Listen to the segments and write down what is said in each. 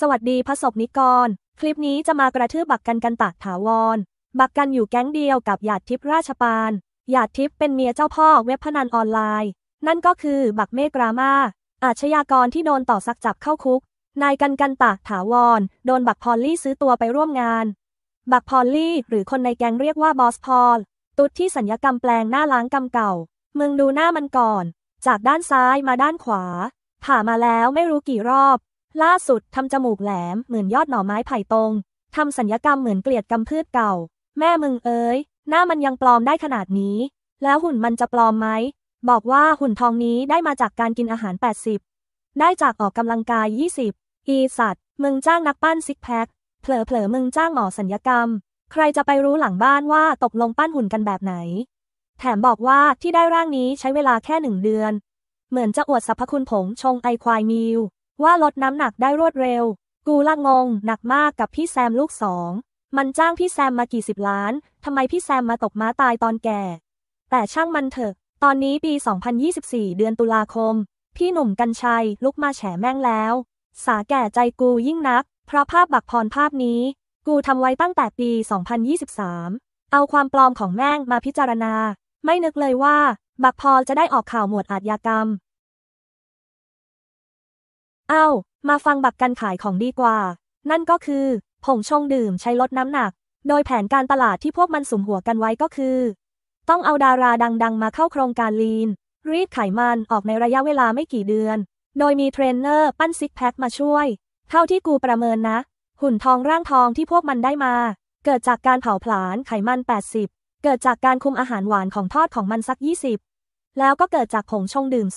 สวัสดีพระศพนิกร คลิปนี้จะมากระทืบบักกันกันตากถาวร บักกันอยู่แก๊งเดียวกับหยาดทิพย์ราชปานหยาดทิพย์เป็นเมียเจ้าพ่อเว็บพนันออนไลน์ นั่นก็คือ บักเมฆรามาอาชญากรที่โดนต่อสักจับเข้าคุก นายกันกันตากถาวรโดนบักพอลลี่ซื้อตัวไปร่วมงาน บักพอลลี่ หรือคนในแก๊งเรียกว่าบอสพอล ตุ๊ดที่สัญญกรรมแปลงหน้าล้างกรรมเก่า เมืองดูหน้ามันก่อน จากด้านซ้ายมาด้านขวา ผ่ามาแล้วไม่รู้กี่รอบล่าสุด ทำจมูกแหลมเหมือนยอดหน่อไม้ไผ่ตรง ทำสัญญกรรมเหมือนเกลียดกำพืชเก่า แม่มึงเอ๋ยหน้ามันยังปลอมได้ขนาดนี้ แล้วหุ่นมันจะปลอมไหมบอกว่าหุ่นทองนี้ได้มาจากการกินอาหาร 80 ได้จากออกกำลังกาย 20 อีสัตว์ มึงจ้างนักปั้นซิกแพคเผลอเผลอมึงจ้างหมอสัญญกรรมใครจะไปรู้หลังบ้านว่าตกลงปั้นหุ่นกันแบบไหน แถมบอกว่าที่ได้ร่างนี้ใช้เวลาแค่หนึ่งเดือน เหมือนจะอวดสรรพคุณผงชงไอควายมิลว่าลดน้ำหนักได้รวดเร็ว กูละงง หนักมากกับพี่แซมลูกสอง มันจ้างพี่แซมมากี่สิบล้าน ทำไมพี่แซมมาตกม้าตายตอนแก่ แต่ช่างมันเถอะ ตอนนี้ปี 2024 เดือนตุลาคม พี่หนุ่มกัญชัยลุกมาแฉแม่งแล้ว สาแก่ใจกูยิ่งนัก เพราะภาพบักพรภาพนี้ กูทำไว้ตั้งแต่ปี 2023 เอาความปลอมของแม่งมาพิจารณา ไม่นึกเลยว่า บักพรจะได้ออกข่าวหมวดอาชญากรรมอ้าว มาฟังบักการขายของดีกว่า นั่นก็คือ ผงชงดื่มใช้ลดน้ำหนัก โดยแผนการตลาดที่พวกมันสุมหัวกันไว้ก็คือ ต้องเอาดาราดังๆมาเข้าโครงการลีน รีดไขมันออกในระยะเวลาไม่กี่เดือน โดยมีเทรนเนอร์ปั้นซิกแพคมาช่วย เท่าที่กูประเมินนะ หุ่นทองร่างทองที่พวกมันได้มา เกิดจากการเผาผลาญไขมัน 80 เกิดจากการคุมอาหารหวานของทอดของมันสัก 20 แล้วก็เกิดจากผงชงดื่ม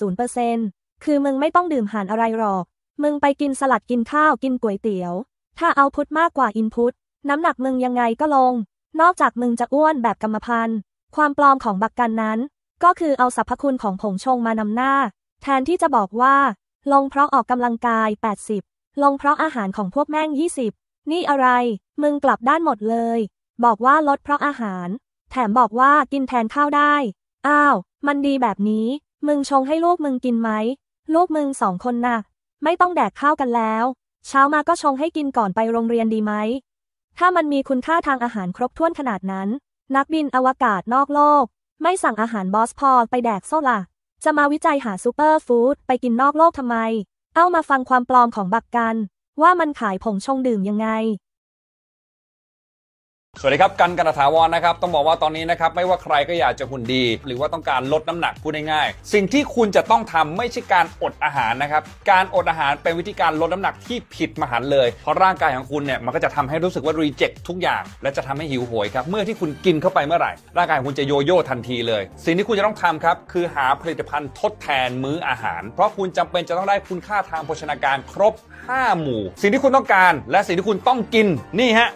0%คือมึงไม่ต้องดื่มหารอะไรหรอกมึงไปกินสลัดกินข้าวกินก๋วยเตี๋ยว ถ้าเอาพุทมากกว่าอินพุต น้ำหนักมึงยังไงก็ลง นอกจากมึงจะอ้วนแบบกรรมพันธุ์ความปลอมของบักกันนั้น ก็คือเอาสรรพคุณของผงชงมานำหน้า แทนที่จะบอกว่า ลงเพราะออกกำลังกาย 80 ลงเพราะอาหารของพวกแม่ง 20 นี่อะไร มึงกลับด้านหมดเลย บอกว่าลดเพราะอาหาร แถมบอกว่ากินแทนข้าวได้ อ้าว มันดีแบบนี้ มึงชงให้ลูกมึงกินไหมลูกมึงสองคนนะ่ะไม่ต้องแดกข้าวกันแล้ว เช้ามาก็ชงให้กินก่อนไปโรงเรียนดีไหม ถ้ามันมีคุณค่าทางอาหารครบถ้วนขนาดนั้น นักบินอวกาศนอกโลก ไม่สั่งอาหารบอสพอ ไปแดกโซล่ะ จะมาวิจัยหาซูเปอร์ฟู้ดไปกินนอกโลกทำไม เอามาฟังความปลอมของบักกัน ว่ามันขายผงชงดื่มยังไงสวัสดีครับกันกันถาวรนะครับต้องบอกว่าตอนนี้นะครับ ไม่ว่าใครก็อยากจะหุ่นดี หรือว่าต้องการลดน้ำหนักพูดง่ายๆ สิ่งที่คุณจะต้องทำไม่ใช่การอดอาหารนะ ครับ การอดอาหารเป็นวิธีการลดน้ำหนักที่ผิดมหันเลย เพราะร่างกายของคุณเนี่ยมันก็จะทำให้รู้สึกว่ารีเจ็คทุกอย่างและจะทำให้หิวโหยครับ เมื่อที่คุณกินเข้าไปเมื่อไหร่ ร่างกายคุณจะโยโย่ทันทีเลย สิ่งที่คุณจะต้องทำครับ คือหาผลิตภัณฑ์ทดแทนมื้ออาหาร เพราะคุณจำเป็นจะต้องได้คุณค่าทางโภชนาการครบ 5 หมู่ สิ่งที่คุณต้องการและสิ่งที่คุณต้องกินนี่ฮะ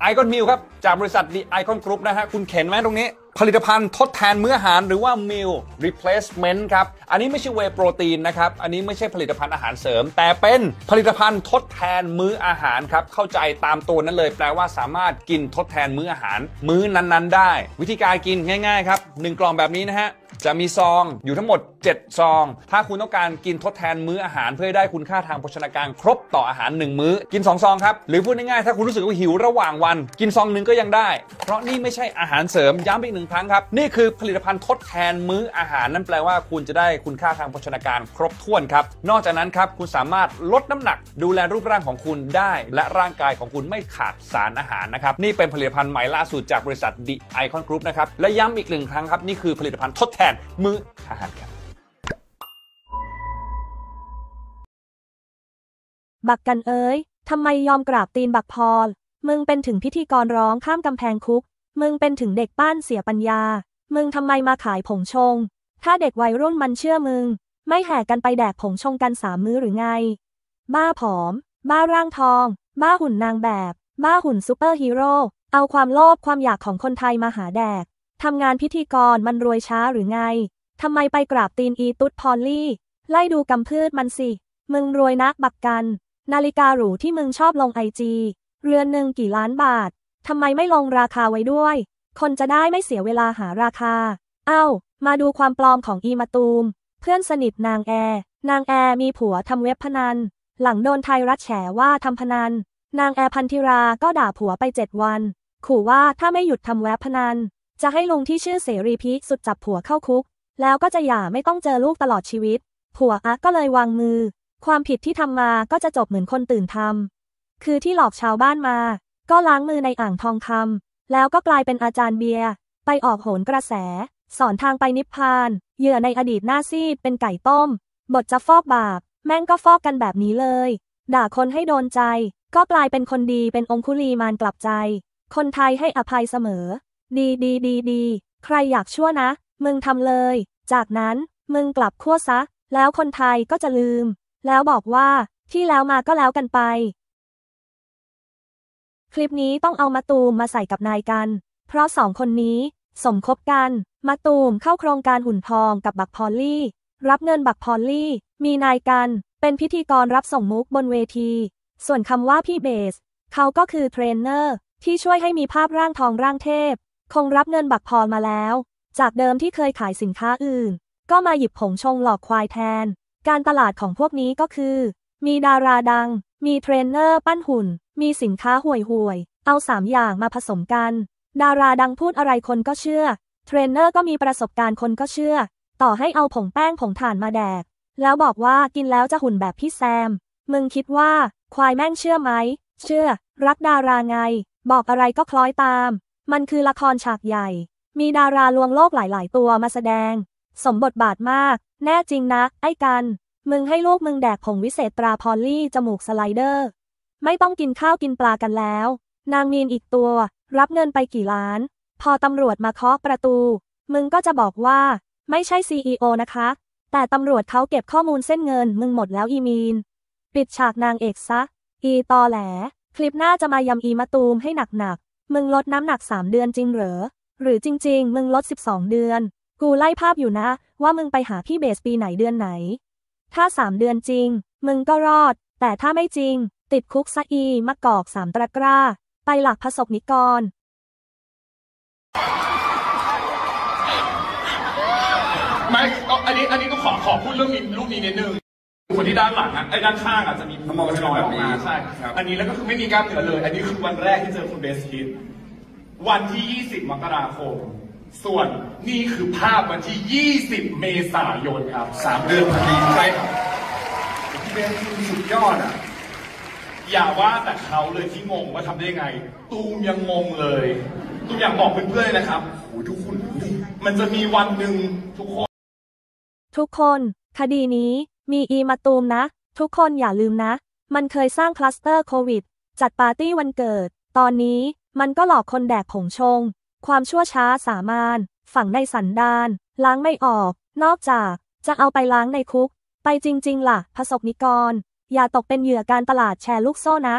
ไอคอนมิลครับจากบริษัทดีไอคอนกรุ๊ปนะฮะคุณเข็นไหมตรงนี้ผลิตภัณฑ์ทดแทนมื้ออาหารหรือว่า meal replacement ครับอันนี้ไม่ใช่เวโปรตีนนะครับอันนี้ไม่ใช่ผลิตภัณฑ์อาหารเสริม แต่เป็นผลิตภัณฑ์ทดแทนมื้ออาหารครับเข้าใจตามตัวนั้นเลย แปลว่าสามารถกินทดแทนมื้ออาหาร มื้อนั้น ๆได้ วิธีการกินง่ายๆครับ1กล่องแบบนี้นะฮะจะมีซองอยู่ทั้งหมด 7 ซอง ถ้าคุณต้องการกินทดแทนมื้ออาหาร เพื่อให้ได้คุณค่าทางโภชนาการครบต่ออาหาร1มื้อ กิน2ซองครับหรือพูดง่ายๆถ้าคุณรู้สึกว่าหิวระหว่างวัน กินซองหนึ่งก็ยังได้ เพราะนี่ไม่ใช่อาหารเสริมย้ำอีกหนึ่งครั้งครับนี่คือผลิตภัณฑ์ทดแทนมื้ออาหาร นั่นแปลว่าคุณจะได้คุณค่าทางโภชนาการครบถ้วนครับ นอกจากนั้นครับคุณสามารถลดน้ำหนัก ดูแลรูปร่างของคุณได้และร่างกายของคุณไม่ขาดสารอาหารนะครับนี่เป็นผลิตภัณฑ์ใหม่ล่าสุดจากบริษัทดิไอคอนกรุ๊ปนะครับและย้ำอีกหนึ่งครั้งครับนี่คือผลิตภัณฑ์ทดแทนนมื้ออาหารครับ บักกันเอ้ยทำไมยอมกราบตีนบักพอล มึงเป็นถึงพิธีกรร้องข้ามกำแพงคุก มึงเป็นถึงเด็กป้านเสียปัญญา มึงทำไมมาขายผงชง ถ้าเด็กวัยรุ่นมันเชื่อมึง ไม่แห่กันไปแดกผงชงกันสามมื้อหรือไง บ้าผอม บ้าร่างทอง บ้าหุ่นนางแบบ บ้าหุ่นซูเปอร์ฮีโร่ เอาความโลภความอยากของคนไทยมาหาแดกทำงานพิธีกรมันรวยช้าหรือไง ทำไมไปกราบตีนอีตุ๊ดพอลลี่ ไล่ดูกำพืชมันสิ มึงรวยนักบักกัน นาฬิกาหรูที่มึงชอบลงไอจี เรือนหนึ่งกี่ล้านบาท ทำไมไม่ลงราคาไว้ด้วย คนจะได้ไม่เสียเวลาหาราคา เอา้า มาดูความปลอมของอีมาตูม เพื่อนสนิทนางแอ นางแอมีผัวทำเว็บพนัน หลังโดนไทยรัฐแฉว่าทำพนัน นางแอพันธิรา ก็ด่าผัวไปเจ็ดวัน ขู่ว่าถ้าไม่หยุดทำเว็บพนันจะให้ลุงที่ชื่อเสรีพิสุดจับผัวเข้าคุก แล้วก็จะหย่าไม่ต้องเจอลูกตลอดชีวิต ผัวอะก็เลยวางมือ ความผิดที่ทำมา ก็จะจบเหมือนคนตื่นทำ คือที่หลอกชาวบ้านมา ก็ล้างมือในอ่างทองคำแล้วก็กลายเป็นอาจารย์เบียร์ ไปออกโหนกระแส สอนทางไปนิพพานเหยื่อในอดีตหน้าซีดเป็นไก่ต้ม บทจะฟอกบาป แม่งก็ฟอกกันแบบนี้เลย ด่าคนให้โดนใจ ก็กลายเป็นคนดีเป็นองคุลีมานกลับใจ คนไทยให้อภัยเสมอดีดีดีดีใครอยากชั่วนะ มึงทำเลย จากนั้นมึงกลับขั้วซะแล้วคนไทยก็จะลืม แล้วบอกว่า ที่แล้วมาก็แล้วกันไป คลิปนี้ต้องเอามาตูมมาใส่กับนายกัน เพราะสองคนนี้ สมคบกัน มาตูมเข้าโครงการหุ่นพองกับบักพอลลี่ รับเงินบักพอลลี่มีนายกัน เป็นพิธีกรรับส่งมุกบนเวที ส่วนคำว่าพี่เบสเขาก็คือเทรนเนอร์ ที่ช่วยให้มีภาพร่างทองร่างเทพคงรับเงินบักพอมาแล้ว จากเดิมที่เคยขายสินค้าอื่น ก็มาหยิบผงชงหลอกควายแทน การตลาดของพวกนี้ก็คือ มีดาราดัง มีเทรนเนอร์ปั้นหุ่น มีสินค้าห่วยห่วย เอาสามอย่างมาผสมกัน ดาราดังพูดอะไรคนก็เชื่อ เทรนเนอร์ก็มีประสบการณ์คนก็เชื่อ ต่อให้เอาผงแป้งผงถ่านมาแดก แล้วบอกว่ากินแล้วจะหุ่นแบบพี่แซม มึงคิดว่าควายแม่งเชื่อไหมเชื่อ รักดาราไง บอกอะไรก็คล้อยตามมันคือละครฉากใหญ่ มีดาราลวงโลกหลายๆ ตัวมาแสดง สมบทบาทมาก แน่จริงนะ ไอ้กัน มึงให้ลูกมึงแดกผงวิเศษตราพอลลี่จมูกสไลเดอร์ ไม่ต้องกินข้าวกินปลากันแล้ว นางมีนอีกตัว รับเงินไปกี่ล้าน พอตำรวจมาเคาะประตู มึงก็จะบอกว่า ไม่ใช่ซีอนะคะ แต่ตำรวจเขาเก็บข้อมูลเส้นเงิน มึงหมดแล้วอีมีน ปิดฉากนางเอกซะ อีตอแหล คลิปหน้าจะมายำอีมาตูมให้หนักมึงลดน้ำหนักสามเดือนจริงเหรอ หรือจริง ๆ มึงลดสิบสองเดือน กูไล่ภาพอยู่นะ ว่ามึงไปหาพี่เบสปีไหนเดือนไหน ถ้าสามเดือนจริง มึงก็รอด แต่ถ้าไม่จริง ติดคุกซะอีมะกอกสามตะกร้าไปหลักผสมนิกรไม่ อันนี้ อันนี้ต้องขอ ขอพูดเรื่องนี้รูปนี้นิดนึงคนที่ด้านหลังอ่ะไอ้ด้านข้างอ่ะจะมีมูมลอยออกมาใช่ครับ อันนี้แล้วก็คือไม่มีกล้ามเนื้อเลย อันนี้คือวันแรกที่เจอคุณเบสคิดวันที่20มกราคม ส่วนนี่คือภาพวันที่20เมษายนครับสามเดือนพอดีใช่ครับพี่เบนสุดยอดอ่ะ อย่าว่าแต่เขาเลยที่งงว่าทำได้ไง ตูมยังงงเลย ตูมอยากบอกเพื่อนๆนะครับโอ้ทุกคนมันจะมีวันหนึ่งทุกคน ทุกคนคดีนี้มีอีมาตูมนะ ทุกคนอย่าลืมนะ มันเคยสร้างคลัสเตอร์โควิด จัดปาร์ตี้วันเกิด ตอนนี้มันก็หลอกคนแดกผงชง ความชั่วช้าสามานฝังในสันดานล้างไม่ออก นอกจากจะเอาไปล้างในคุก ไปจริงๆละ่ะผสกนิกร อย่าตกเป็นเหยื่อการตลาดแชร์ลูกโซ่นะ